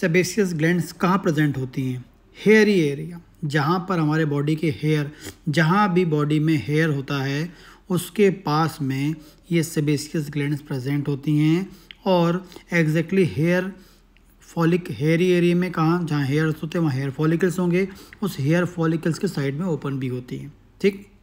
sebaceous gland कहाँ present होती हैं हेयरी एरिया जहाँ पर हमारे बॉडी के हेयर जहाँ भी बॉडी में हेयर होता है उसके पास में ये सेबेसियस ग्लैंड प्रेजेंट होती हैं और exactly hair follicle hairy area में कहाँ जहाँ हेयर्स होते हैं वहाँ हेयर फॉलिकल्स होंगे उस हेयर फॉलिकल्स के साइड में ओपन भी होती हैं ठीक